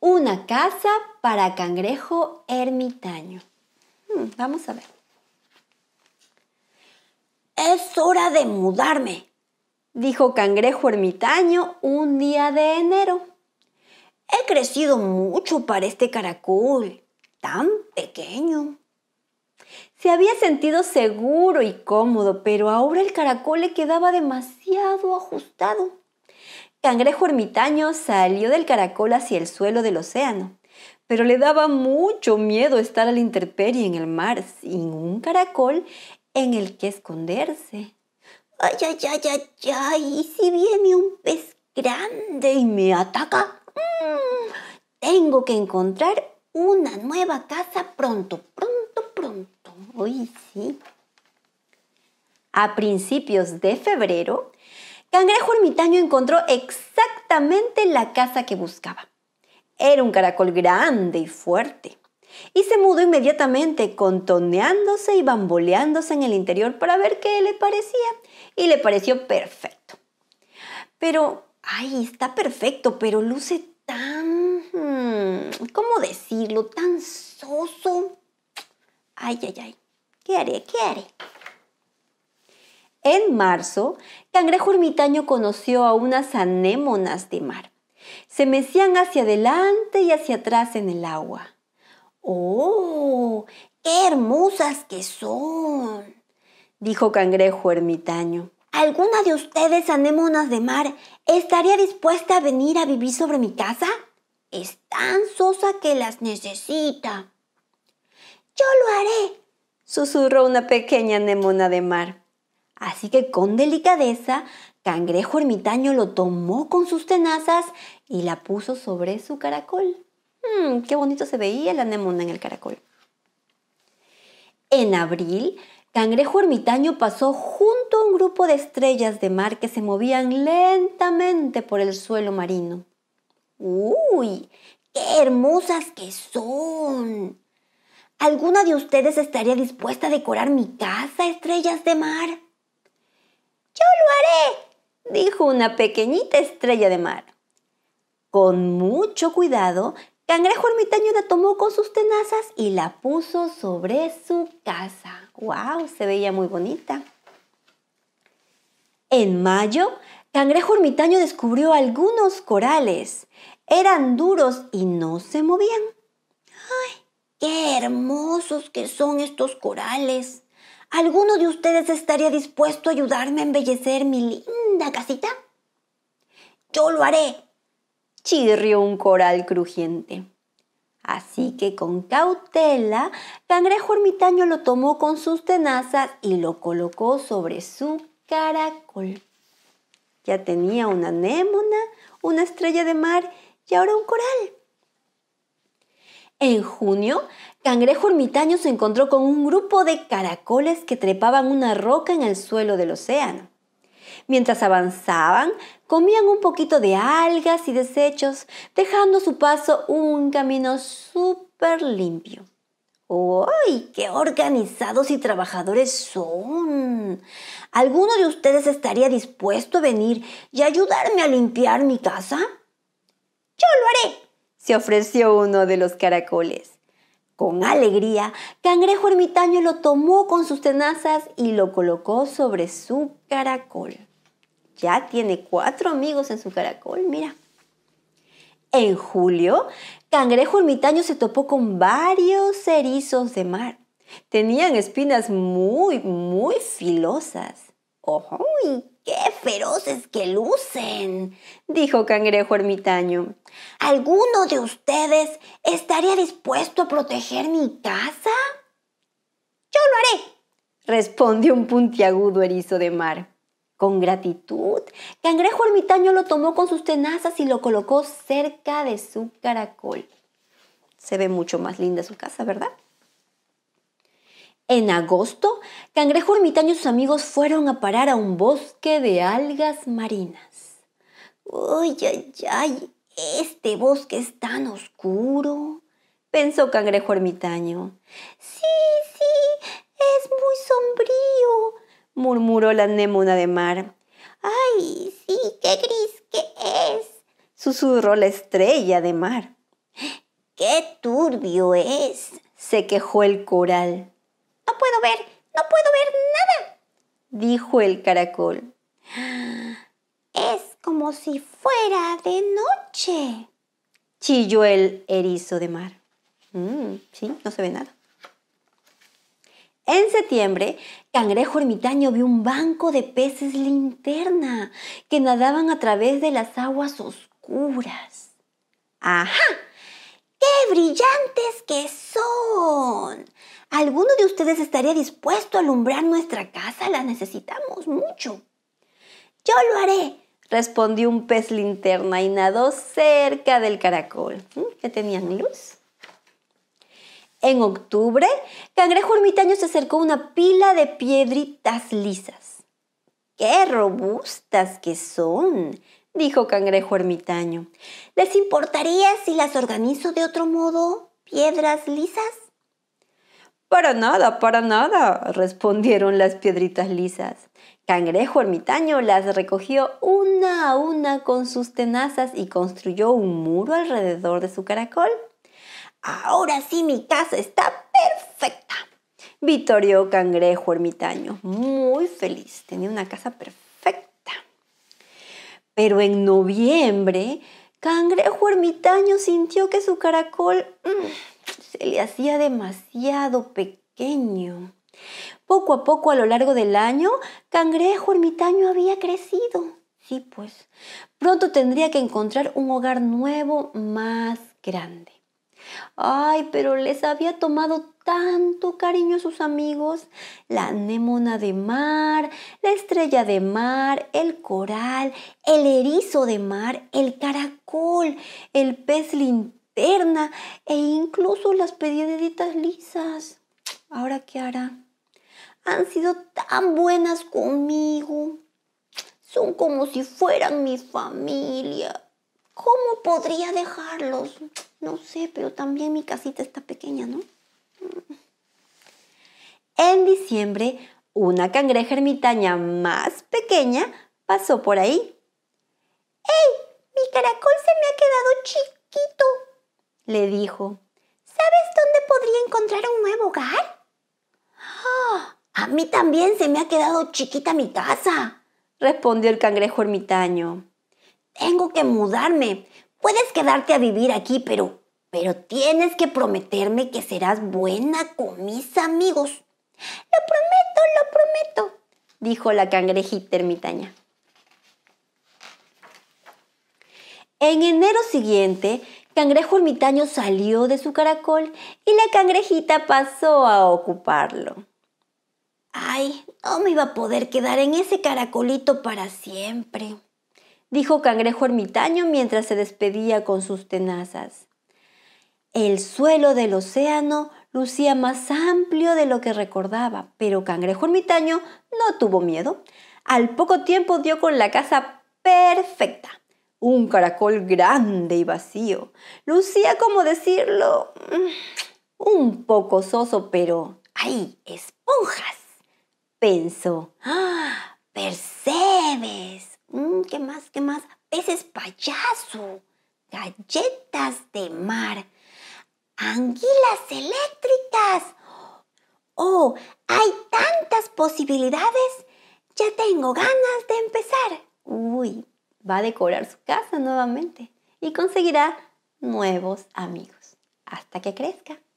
Una casa para cangrejo ermitaño. Hmm, vamos a ver. Es hora de mudarme, dijo Cangrejo Ermitaño un día de enero. He crecido mucho para este caracol, tan pequeño. Se había sentido seguro y cómodo, pero ahora el caracol le quedaba demasiado ajustado. Cangrejo ermitaño salió del caracol hacia el suelo del océano, pero le daba mucho miedo estar a la intemperie en el mar sin un caracol en el que esconderse. Ay, ay, ay, ay, ay, y si viene un pez grande y me ataca, mm, tengo que encontrar una nueva casa pronto, pronto, pronto. Hoy sí. A principios de febrero, Cangrejo ermitaño encontró exactamente la casa que buscaba. Era un caracol grande y fuerte. Y se mudó inmediatamente, contoneándose y bamboleándose en el interior para ver qué le parecía. Y le pareció perfecto. Pero, ay, está perfecto, pero luce tan... Hmm, ¿Cómo decirlo? Tan soso. Ay, ay, ay. ¿Qué haré? ¿Qué haré? En marzo, Cangrejo Ermitaño conoció a unas anémonas de mar. Se mecían hacia adelante y hacia atrás en el agua. ¡Oh! ¡Qué hermosas que son! dijo Cangrejo Ermitaño. ¿Alguna de ustedes, anémonas de mar, estaría dispuesta a venir a vivir sobre mi casa? Es tan sosa que las necesita. Yo lo haré, susurró una pequeña anémona de mar. Así que con delicadeza, Cangrejo Ermitaño lo tomó con sus tenazas y la puso sobre su caracol. Mm, ¡Qué bonito se veía la anemona en el caracol! En abril, Cangrejo Ermitaño pasó junto a un grupo de estrellas de mar que se movían lentamente por el suelo marino. ¡Uy! ¡Qué hermosas que son! ¿Alguna de ustedes estaría dispuesta a decorar mi casa, estrellas de mar? Yo lo haré, dijo una pequeñita estrella de mar. Con mucho cuidado, Cangrejo Ermitaño la tomó con sus tenazas y la puso sobre su casa. ¡Wow! Se veía muy bonita. En mayo, Cangrejo Ermitaño descubrió algunos corales. Eran duros y no se movían. ¡Ay! ¡Qué hermosos que son estos corales! ¿Alguno de ustedes estaría dispuesto a ayudarme a embellecer mi linda casita? Yo lo haré, chirrió un coral crujiente. Así que con cautela, Cangrejo Ermitaño lo tomó con sus tenazas y lo colocó sobre su caracol. Ya tenía una anémona, una estrella de mar y ahora un coral. En junio, Cangrejo ermitaño se encontró con un grupo de caracoles que trepaban una roca en el suelo del océano. Mientras avanzaban, comían un poquito de algas y desechos, dejando a su paso un camino súper limpio. ¡Uy! ¡Qué organizados y trabajadores son! ¿Alguno de ustedes estaría dispuesto a venir y ayudarme a limpiar mi casa? Yo lo haré, se ofreció uno de los caracoles. Con alegría, Cangrejo Ermitaño lo tomó con sus tenazas y lo colocó sobre su caracol. Ya tiene cuatro amigos en su caracol, mira. En julio, Cangrejo Ermitaño se topó con varios erizos de mar. Tenían espinas muy, muy filosas. ¡Ojo! ¡Qué feroces que lucen! dijo Cangrejo Ermitaño. ¿Alguno de ustedes estaría dispuesto a proteger mi casa? Yo lo haré, respondió un puntiagudo erizo de mar. Con gratitud, Cangrejo Ermitaño lo tomó con sus tenazas y lo colocó cerca de su caracol. Se ve mucho más linda su casa, ¿verdad? En agosto, Cangrejo Ermitaño y sus amigos fueron a parar a un bosque de algas marinas. ¡Uy, ay, ay! Este bosque es tan oscuro, pensó Cangrejo Ermitaño. Sí, sí, es muy sombrío, murmuró la anémona de mar. ¡Ay, sí, qué gris que es! susurró la estrella de mar. ¡Qué turbio es! se quejó el coral. No puedo ver, no puedo ver nada, dijo el caracol. Es como si fuera de noche, chilló el erizo de mar. Mm, sí, no se ve nada. En septiembre, Cangrejo Ermitaño vio un banco de peces linterna que nadaban a través de las aguas oscuras. ¡Ajá! ¡Qué brillantes que son! ¿Alguno de ustedes estaría dispuesto a alumbrar nuestra casa? La necesitamos mucho. Yo lo haré, respondió un pez linterna y nadó cerca del caracol. ¿Que tenían luz? En octubre, Cangrejo Ermitaño se acercó a una pila de piedritas lisas. ¡Qué robustas que son! dijo Cangrejo Ermitaño. ¿Les importaría si las organizo de otro modo? ¿Piedras lisas? Para nada, para nada, respondieron las piedritas lisas. Cangrejo ermitaño las recogió una a una con sus tenazas y construyó un muro alrededor de su caracol. Ahora sí mi casa está perfecta, vitorió Cangrejo ermitaño, muy feliz. Tenía una casa perfecta. Pero en noviembre, Cangrejo Ermitaño sintió que su caracol mm, se le hacía demasiado pequeño. Poco a poco a lo largo del año, Cangrejo Ermitaño había crecido. Sí, pues, pronto tendría que encontrar un hogar nuevo más grande. Ay, pero les había tomado tanto cariño a sus amigos. La anémona de mar, la estrella de mar, el coral, el erizo de mar, el caracol, el pez linterna e incluso las pediditas lisas. Ahora, ¿qué hará? Han sido tan buenas conmigo. Son como si fueran mi familia. ¿Cómo podría dejarlos? No sé, pero también mi casita está pequeña, ¿no? Mm. En diciembre, una cangreja ermitaña más pequeña pasó por ahí. ¡Ey! Mi caracol se me ha quedado chiquito, le dijo. ¿Sabes dónde podría encontrar un nuevo hogar? ¡Ah! a mí también se me ha quedado chiquita mi casa, respondió el cangrejo ermitaño. Tengo que mudarme Puedes quedarte a vivir aquí, pero, pero tienes que prometerme que serás buena con mis amigos. Lo prometo, lo prometo, dijo la cangrejita ermitaña. En enero siguiente, Cangrejo Ermitaño salió de su caracol y la cangrejita pasó a ocuparlo. Ay, no me iba a poder quedar en ese caracolito para siempre dijo Cangrejo Ermitaño mientras se despedía con sus tenazas. El suelo del océano lucía más amplio de lo que recordaba, pero Cangrejo Ermitaño no tuvo miedo. Al poco tiempo dio con la casa perfecta. Un caracol grande y vacío. Lucía, como decirlo, mm, un poco soso, pero ¡ay! ¡Esponjas! Pensó. ¡Ah! ¡Percebes! Mm, ¿Qué más? ¿Qué más? Peces payaso, galletas de mar, anguilas eléctricas. Oh, hay tantas posibilidades. Ya tengo ganas de empezar. Uy, va a decorar su casa nuevamente y conseguirá nuevos amigos hasta que crezca.